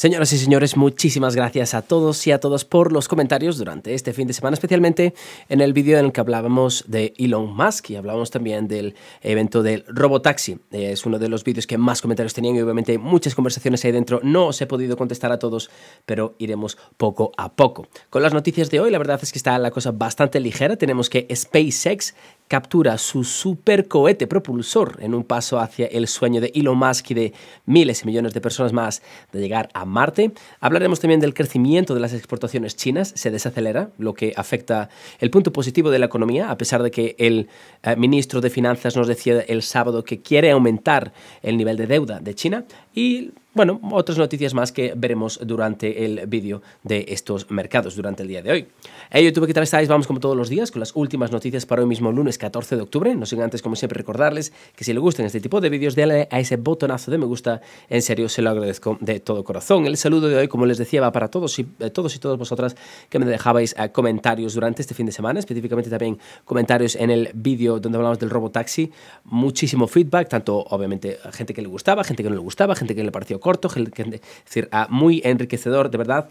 Señoras y señores, muchísimas gracias a todos y a todas por los comentarios durante este fin de semana, especialmente en el vídeo en el que hablábamos de Elon Musk y hablábamos también del evento del Robotaxi. Es uno de los vídeos que más comentarios tenían y obviamente muchas conversaciones ahí dentro. No os he podido contestar a todos, pero iremos poco a poco. Con las noticias de hoy, la verdad es que está la cosa bastante ligera. Tenemos que SpaceX captura su supercohete propulsor en un paso hacia el sueño de Elon Musk y de miles y millones de personas más de llegar a Marte. Hablaremos también del crecimiento de las exportaciones chinas, se desacelera, lo que afecta el punto positivo de la economía, a pesar de que el eh, ministro de Finanzas nos decía el sábado que quiere aumentar el nivel de deuda de China y bueno, otras noticias más que veremos durante el vídeo de estos mercados durante el día de hoy. Hey YouTube, ¿qué tal estáis? Vamos como todos los días con las últimas noticias para hoy mismo lunes 14 de octubre. No sin antes, como siempre, recordarles que si les gustan este tipo de vídeos, denle a ese botonazo de me gusta. En serio, se lo agradezco de todo corazón. El saludo de hoy, como les decía, va para todos y, eh, todos y todas vosotras que me dejabais eh, comentarios durante este fin de semana, específicamente también comentarios en el vídeo donde hablamos del robotaxi. Muchísimo feedback, tanto obviamente gente que le gustaba, gente que no le gustaba, gente que le pareció corto, que, es decir, ah, muy enriquecedor, de verdad.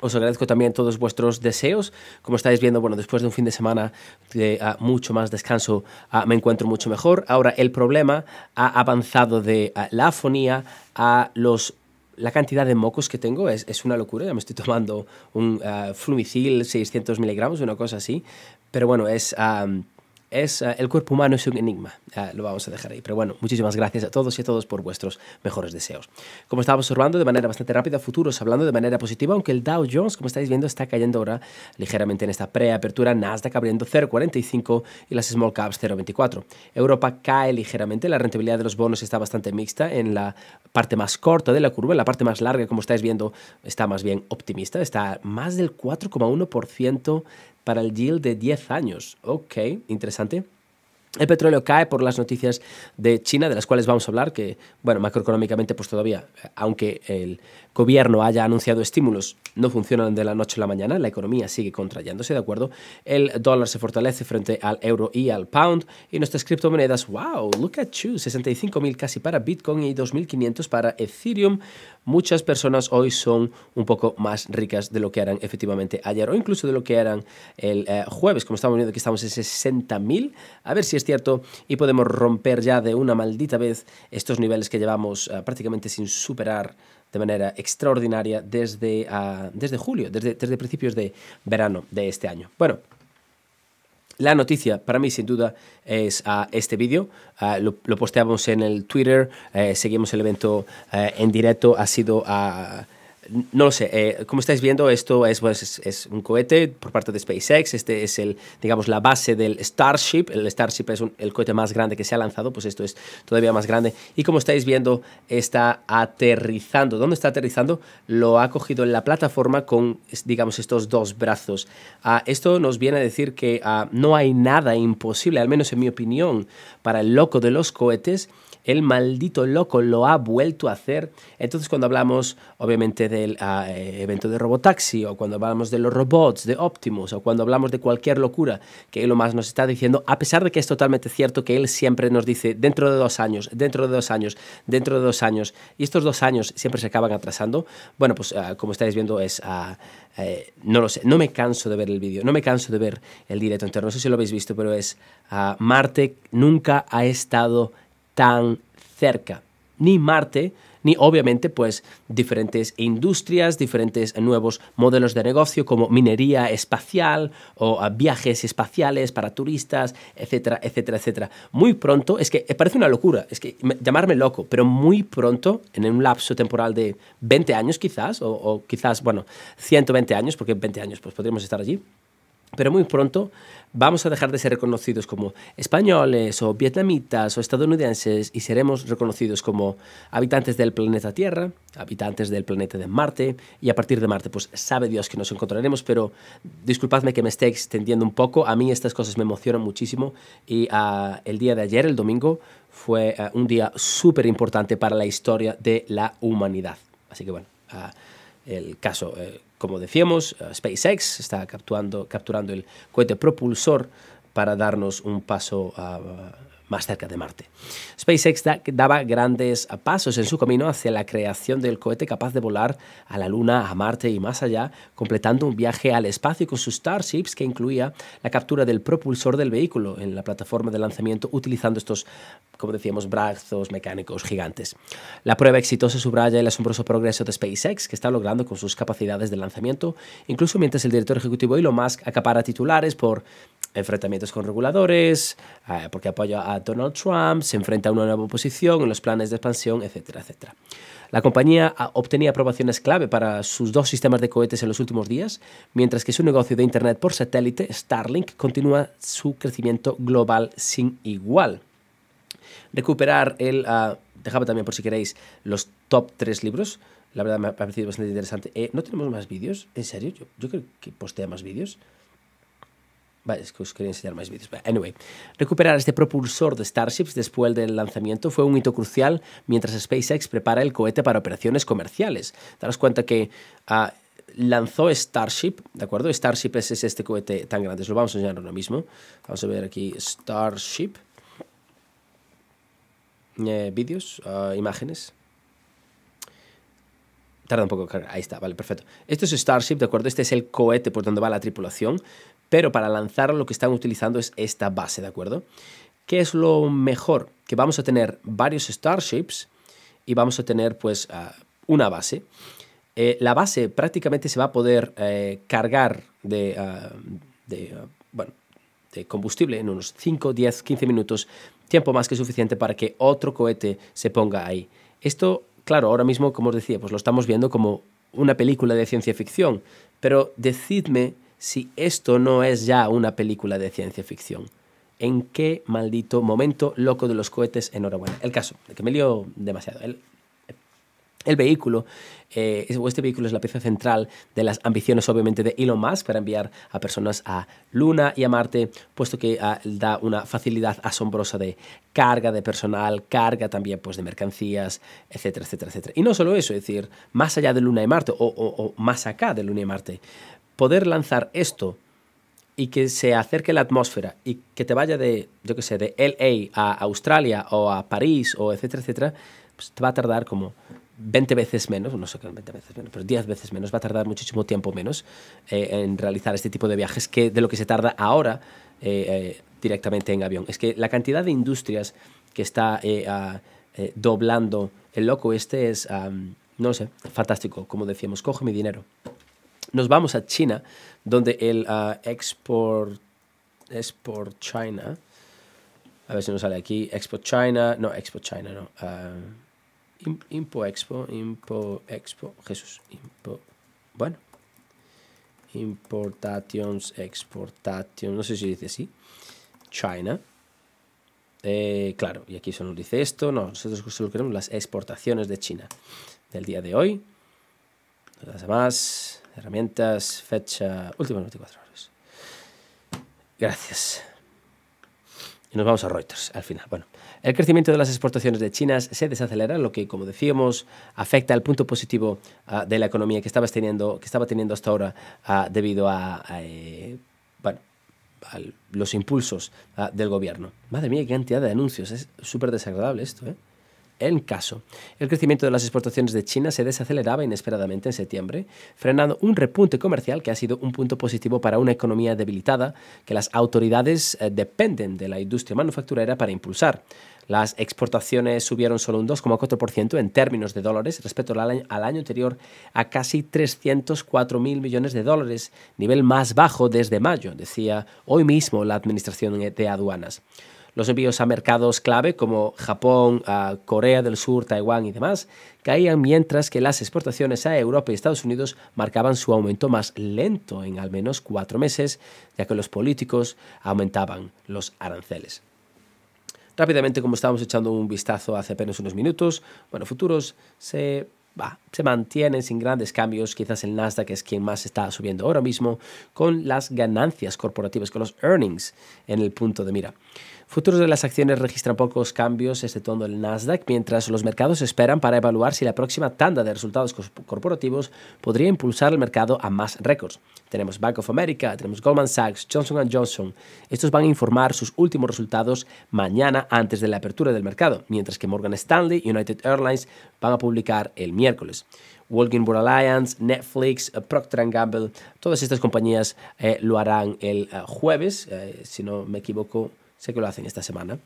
Os agradezco también todos vuestros deseos. Como estáis viendo, bueno, después de un fin de semana de ah, mucho más descanso, ah, me encuentro mucho mejor. Ahora el problema ha avanzado de la afonía a los la cantidad de mocos que tengo es, es, una locura. Ya me estoy tomando un flumicil 600 miligramos, una cosa así. Pero bueno, es es eh, el cuerpo humano es un enigma. lo vamos a dejar ahí. Pero bueno, muchísimas gracias a todos y a todos por vuestros mejores deseos. Como estábamos observando de manera bastante rápida, futuros hablando de manera positiva, aunque el Dow Jones, como estáis viendo, está cayendo ahora ligeramente en esta preapertura. Nasdaq abriendo 0,45 y las small caps 0,24. Europa cae ligeramente. La rentabilidad de los bonos está bastante mixta en la parte más corta de la curva. En la parte más larga, como estáis viendo, está más bien optimista. Está más del 4,1% para el deal de 10 años. Ok, interesante. El petróleo cae por las noticias de China, de las cuales vamos a hablar, que, bueno, macroeconómicamente, pues todavía, aunque el gobierno haya anunciado estímulos, no funcionan de la noche a la mañana, la economía sigue contrayéndose, ¿de acuerdo? El dólar se fortalece frente al euro y al pound, y nuestras criptomonedas, wow, look at you, 65.000 casi para Bitcoin y 2.500 para Ethereum. Muchas personas hoy son un poco más ricas de lo que eran efectivamente ayer, o incluso de lo que eran el eh, jueves, como estamos viendo que estamos en 60.000, a ver si este cierto, y podemos romper ya de una maldita vez estos niveles que llevamos eh, prácticamente sin superar de manera extraordinaria desde, ah, desde julio, desde, principios de verano de este año. Bueno, la noticia para mí, sin duda, es a ah, este vídeo. Ah, lo, posteamos en el Twitter, eh, seguimos el evento eh, en directo. Ha sido a no lo sé, eh, como estáis viendo, esto pues, es, un cohete por parte de SpaceX, este es el, digamos, la base del Starship, el Starship es el cohete más grande que se ha lanzado, pues esto es todavía más grande, y como estáis viendo, está aterrizando, ¿dónde está aterrizando? Lo ha cogido en la plataforma con, digamos, estos dos brazos. Ah, esto nos viene a decir que ah, no hay nada imposible, al menos en mi opinión, para el loco de los cohetes, el maldito loco lo ha vuelto a hacer. Entonces cuando hablamos obviamente del ah, eh, evento de Robotaxi o cuando hablamos de los robots, de Optimus o cuando hablamos de cualquier locura que lo más nos está diciendo, a pesar de que es totalmente cierto que él siempre nos dice dentro de dos años, dentro de dos años, dentro de dos años, y estos dos años siempre se acaban atrasando, bueno, pues ah, como estáis viendo es... Ah, eh, no lo sé, no me canso de ver el vídeo, no me canso de ver el directo entero, no sé si lo habéis visto, pero es Marte nunca ha estado tan cerca. Ni Marte, ni obviamente pues diferentes industrias, diferentes nuevos modelos de negocio como minería espacial o ah, viajes espaciales para turistas, etcétera, etcétera, etcétera. Muy pronto, es que eh, parece una locura, es que llamarme loco, pero muy pronto, en un lapso temporal de 20 años quizás, o, quizás, bueno, 120 años, porque 20 años pues podríamos estar allí, pero muy pronto vamos a dejar de ser reconocidos como españoles o vietnamitas o estadounidenses y seremos reconocidos como habitantes del planeta Tierra, habitantes del planeta de Marte y a partir de Marte pues sabe Dios que nos encontraremos, pero disculpadme que me esté extendiendo un poco, a mí estas cosas me emocionan muchísimo y ah, el día de ayer, el domingo, fue ah, un día súper importante para la historia de la humanidad. Así que bueno, ah, el caso... Eh, como decíamos, eh, SpaceX está capturando, capturando el cohete propulsor para darnos un paso a más cerca de Marte. SpaceX daba grandes pasos en su camino hacia la creación del cohete capaz de volar a la Luna, a Marte y más allá, completando un viaje al espacio con sus Starships que incluía la captura del propulsor del vehículo en la plataforma de lanzamiento utilizando estos, como decíamos, brazos mecánicos gigantes. La prueba exitosa subraya el asombroso progreso de SpaceX que está logrando con sus capacidades de lanzamiento, incluso mientras el director ejecutivo Elon Musk acapara titulares por eh, enfrentamientos con reguladores, eh, porque apoya a Donald Trump, se enfrenta a una nueva oposición en los planes de expansión, etcétera, etcétera. La compañía obtenía aprobaciones clave para sus dos sistemas de cohetes en los últimos días, mientras que su negocio de Internet por satélite, Starlink, continúa su crecimiento global sin igual. Recuperar el... Ah, dejaba también por si queréis los top tres libros. La verdad me ha parecido bastante interesante. Eh, ¿No tenemos más vídeos? ¿En serio? Yo, yo creo que postea más vídeos. Es que os quería enseñar más vídeos. Anyway, recuperar este propulsor de Starships después del lanzamiento fue un hito crucial mientras SpaceX prepara el cohete para operaciones comerciales. Daros cuenta que ah, lanzó Starship, ¿de acuerdo? Starship es, este cohete tan grande. Os lo vamos a enseñar ahora mismo. Vamos a ver aquí Starship. Eh, vídeos, ah, imágenes. Tarda un poco, ahí está, vale, perfecto. Esto es Starship, ¿de acuerdo? Este es el cohete por donde va la tripulación. Pero para lanzar lo que están utilizando es esta base, ¿de acuerdo? ¿Qué es lo mejor? Que vamos a tener varios Starships y vamos a tener pues ah, una base. Eh, la base prácticamente se va a poder eh, cargar de, ah, de, ah, de combustible en unos 5, 10, 15 minutos, tiempo más que suficiente para que otro cohete se ponga ahí. Esto, claro, ahora mismo, como os decía, pues lo estamos viendo como una película de ciencia ficción, pero decidme si esto no es ya una película de ciencia ficción? ¿En qué maldito momento loco de los cohetes? Enhorabuena. El caso, que me lío demasiado. El, vehículo, eh, este vehículo es la pieza central de las ambiciones obviamente de Elon Musk para enviar a personas a Luna y a Marte, puesto que ah, da una facilidad asombrosa de carga de personal, carga también pues de mercancías, etcétera, etcétera, etcétera. Y no solo eso, es decir, más allá de Luna y Marte o más acá de Luna y Marte, poder lanzar esto y que se acerque la atmósfera y que te vaya de, yo qué sé, de LA a Australia o a París o etcétera, etcétera, pues te va a tardar como 20 veces menos, no sé qué 20 veces menos, pero 10 veces menos, va a tardar muchísimo tiempo menos eh, en realizar este tipo de viajes que de lo que se tarda ahora eh, eh, directamente en avión. Es que la cantidad de industrias que está doblando el loco este es, no sé, fantástico. Como decíamos, coge mi dinero. Nos vamos a China, donde el ah, Export, Export China, a ver si nos sale aquí, Export China, no, Export China, no. Ah, impo Expo, Impo Expo, Jesús, bueno. Importations, exportations, no sé si dice así. China. Eh, claro, y aquí solo dice esto. No, nosotros solo queremos las exportaciones de China del día de hoy. Las demás. Herramientas, fecha, últimas 24 horas. Gracias. Y nos vamos a Reuters al final. Bueno, el crecimiento de las exportaciones de China se desacelera, lo que, como decíamos, afecta al punto positivo ah, de la economía que, estabas teniendo, que estaba teniendo hasta ahora ah, debido eh, a, los impulsos ah, del gobierno. Madre mía, qué cantidad de anuncios. Es súper desagradable esto, ¿eh? En caso, el crecimiento de las exportaciones de China se desaceleraba inesperadamente en septiembre, frenando un repunte comercial que ha sido un punto positivo para una economía debilitada que las autoridades eh, dependen de la industria manufacturera para impulsar. Las exportaciones subieron solo un 2,4% en términos de dólares respecto al año, anterior a casi 304 mil millones de dólares, nivel más bajo desde mayo, decía hoy mismo la Administración de Aduanas. Los envíos a mercados clave como Japón, Corea del Sur, Taiwán y demás caían mientras que las exportaciones a Europa y Estados Unidos marcaban su aumento más lento en al menos cuatro meses, ya que los políticos aumentaban los aranceles. Rápidamente, como estábamos echando un vistazo hace apenas unos minutos, bueno, futuros se mantienen se mantienen sin grandes cambios. Quizás el Nasdaq es quien más está subiendo ahora mismo con las ganancias corporativas, con los earnings en el punto de mira. Futuros de las acciones registran pocos cambios, este tono el Nasdaq, mientras los mercados esperan para evaluar si la próxima tanda de resultados corporativos podría impulsar el mercado a más récords. Tenemos Bank of America, tenemos Goldman Sachs, Johnson Johnson. Estos van a informar sus últimos resultados mañana antes de la apertura del mercado, mientras que Morgan Stanley y United Airlines van a publicar el miércoles. Walking Board Alliance, Netflix, eh, Procter Gamble, todas estas compañías eh, lo harán el eh, jueves, si no me equivoco, Sé que lo hacen esta semana.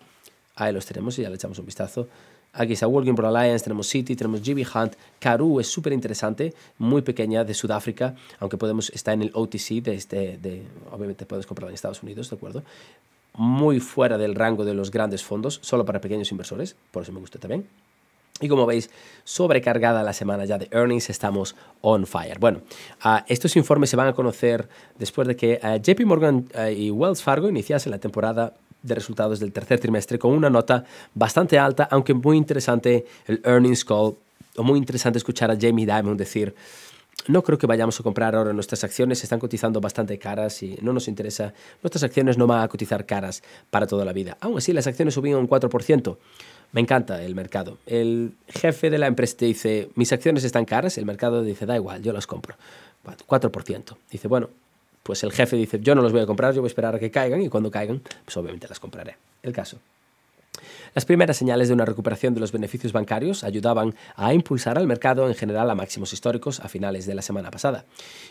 Ahí los tenemos y ya le echamos un vistazo. Aquí está Walking for Alliance, tenemos City, tenemos Jimmy Hunt. Karu es súper interesante, muy pequeña, de Sudáfrica, aunque podemos está en el OTC, de este, de, obviamente puedes comprarla en Estados Unidos, ¿de acuerdo? Muy fuera del rango de los grandes fondos, solo para pequeños inversores, por eso me gusta también. Y como veis, sobrecargada la semana ya de earnings, estamos on fire. Bueno, ah, estos informes se van a conocer después de que ah, JP Morgan ah, y Wells Fargo iniciasen la temporada de resultados del tercer trimestre con una nota bastante alta, aunque muy interesante el earnings call, o muy interesante escuchar a Jamie Dimon decir, no creo que vayamos a comprar ahora nuestras acciones, están cotizando bastante caras y no nos interesa, nuestras acciones no van a cotizar caras para toda la vida. Aún así, las acciones subieron un 4%. Me encanta el mercado. El jefe de la empresa te dice, mis acciones están caras, el mercado dice, da igual, yo las compro. 4%. Dice, bueno, pues el jefe dice, yo no los voy a comprar, yo voy a esperar a que caigan y cuando caigan, pues obviamente las compraré. El caso. Las primeras señales de una recuperación de los beneficios bancarios ayudaban a impulsar al mercado en general a máximos históricos a finales de la semana pasada.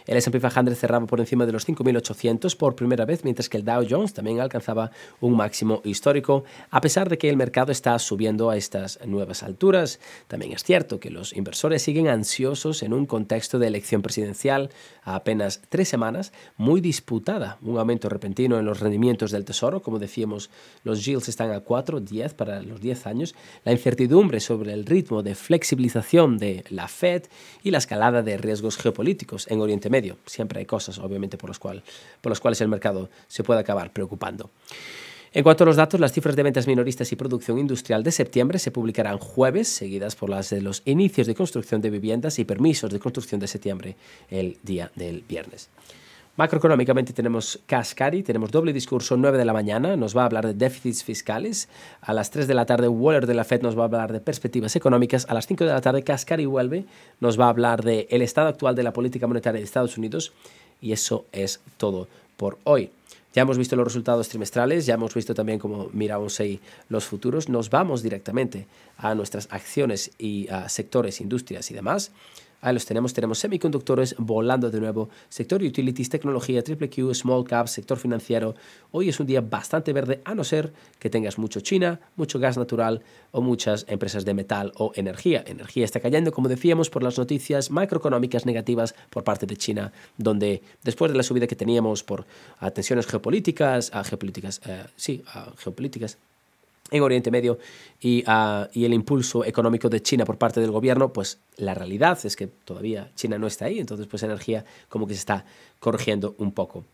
El S&P 500 cerraba por encima de los 5.800 por primera vez, mientras que el Dow Jones también alcanzaba un máximo histórico, a pesar de que el mercado está subiendo a estas nuevas alturas. También es cierto que los inversores siguen ansiosos en un contexto de elección presidencial a apenas tres semanas, muy disputada. Un aumento repentino en los rendimientos del Tesoro, como decíamos, los yields están a 4.10. para los 10 años, la incertidumbre sobre el ritmo de flexibilización de la Fed y la escalada de riesgos geopolíticos en Oriente Medio. Siempre hay cosas, obviamente, por las por las cuales el mercado se puede acabar preocupando. En cuanto a los datos, las cifras de ventas minoristas y producción industrial de septiembre se publicarán jueves, seguidas por las de los inicios de construcción de viviendas y permisos de construcción de septiembre el día del viernes. Macroeconómicamente tenemos Cascari, tenemos doble discurso 9 de la mañana, nos va a hablar de déficits fiscales, a las 3 de la tarde Waller de la Fed nos va a hablar de perspectivas económicas, a las 5 de la tarde Cascari vuelve, nos va a hablar del el estado actual de la política monetaria de Estados Unidos y eso es todo por hoy. Ya hemos visto los resultados trimestrales, ya hemos visto también cómo miramos ahí los futuros. Nos vamos directamente a nuestras acciones y a sectores, industrias y demás. Ahí los tenemos. Tenemos semiconductores volando de nuevo, sector utilities, tecnología, triple Q, small caps, sector financiero. Hoy es un día bastante verde, a no ser que tengas mucho China, mucho gas natural o muchas empresas de metal o energía. Energía está cayendo, como decíamos, por las noticias macroeconómicas negativas por parte de China, donde después de la subida que teníamos por tensiones geopolíticas, a geopolíticas, eh, sí, geopolíticas, en Oriente Medio ah, y, el impulso económico de China por parte del gobierno, pues la realidad es que todavía China no está ahí, entonces pues energía como que se está corrigiendo un poco.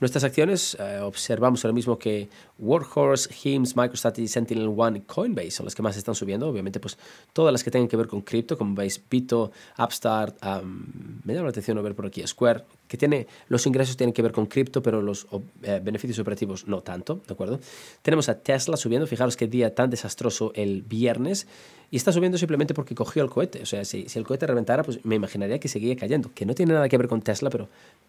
Nuestras acciones eh, observamos ahora mismo que Workhorse, Hims, MicroStrategy, Sentinel One, Coinbase son las que más están subiendo. Obviamente, pues todas las que tengan que ver con cripto, como veis, Pito, Upstart, me llama la atención ver por aquí Square, que tiene los ingresos tienen que ver con cripto, pero los eh, beneficios operativos no tanto, ¿de acuerdo? Tenemos a Tesla subiendo, fijaros qué día tan desastroso el viernes, y está subiendo simplemente porque cogió el cohete. O sea, si, si el cohete reventara, pues me imaginaría que seguía cayendo, que no tiene nada que ver con Tesla, pero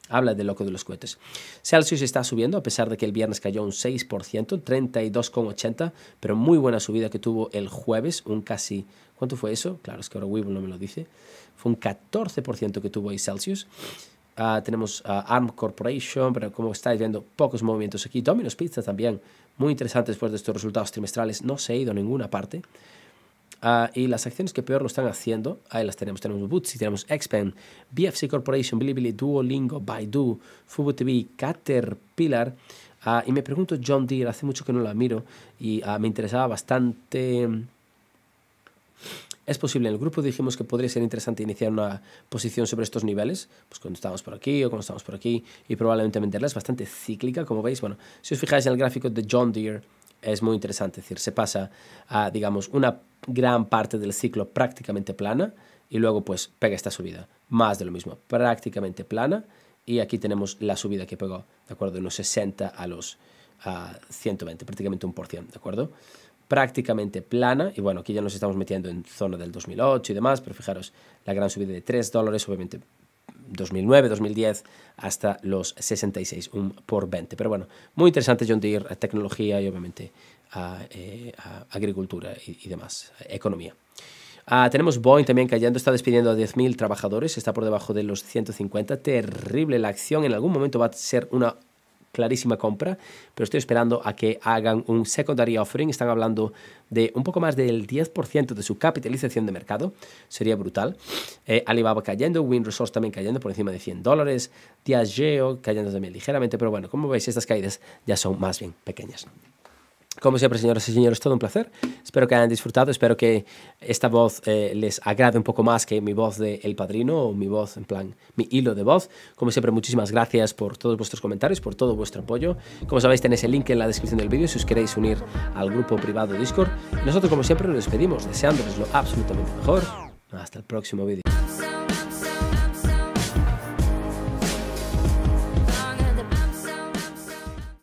habla de loco de los cohetes. Celsius está subiendo, a pesar de que el viernes cayó un 6%, 32,80, pero muy buena subida que tuvo el jueves, un casi... ¿Cuánto fue eso? Claro, es que ahora Weevil no me lo dice. Fue un 14% que tuvo ahí Celsius. Ah, tenemos ARM Corporation, pero como estáis viendo, pocos movimientos aquí. Domino's Pizza también, muy interesante después de estos resultados trimestrales, no se ha ido a ninguna parte. Ah, y las acciones que peor lo están haciendo, ahí las tenemos. Tenemos Bootsy, tenemos X-Pen BFC Corporation, Bilibili, Duolingo, Baidu, FuboTV, Caterpillar. Ah, y me pregunto John Deere, hace mucho que no la miro y ah, me interesaba bastante. Mm, es posible, en el grupo dijimos que podría ser interesante iniciar una posición sobre estos niveles, pues cuando estamos por aquí o cuando estamos por aquí, y probablemente venderla. Es bastante cíclica, como veis. Bueno, si os fijáis en el gráfico de John Deere, es muy interesante. Es decir, se pasa a, digamos, una gran parte del ciclo prácticamente plana y luego pues pega esta subida. Más de lo mismo, prácticamente plana y aquí tenemos la subida que pegó, ¿de acuerdo? De los 60 a los 120, prácticamente un por ciento, ¿de acuerdo? Prácticamente plana, y bueno, aquí ya nos estamos metiendo en zona del 2008 y demás, pero fijaros, la gran subida de 3 dólares, obviamente 2009, 2010 hasta los 66, un por 20. Pero bueno, muy interesante John Deere, a tecnología y obviamente a, eh, agricultura y, demás, economía. Ah, tenemos Boeing también cayendo, está despidiendo a 10.000 trabajadores, está por debajo de los 150. Terrible la acción, en algún momento va a ser una clarísima compra, pero estoy esperando a que hagan un secondary offering. Están hablando de un poco más del 10% de su capitalización de mercado. Sería brutal. Eh, Alibaba cayendo, Wind Resource también cayendo por encima de 100 dólares, Diageo cayendo también ligeramente, pero bueno, como veis, estas caídas ya son más bien pequeñas. Como siempre, señoras y señores, todo un placer. Espero que hayan disfrutado, espero que esta voz eh, les agrade un poco más que mi voz de El Padrino o mi voz, en plan, mi hilo de voz. Como siempre, muchísimas gracias por todos vuestros comentarios, por todo vuestro apoyo. Como sabéis, tenéis el link en la descripción del vídeo si os queréis unir al grupo privado Discord. nosotros, como siempre, nos despedimos deseándoles lo absolutamente mejor. Hasta el próximo vídeo.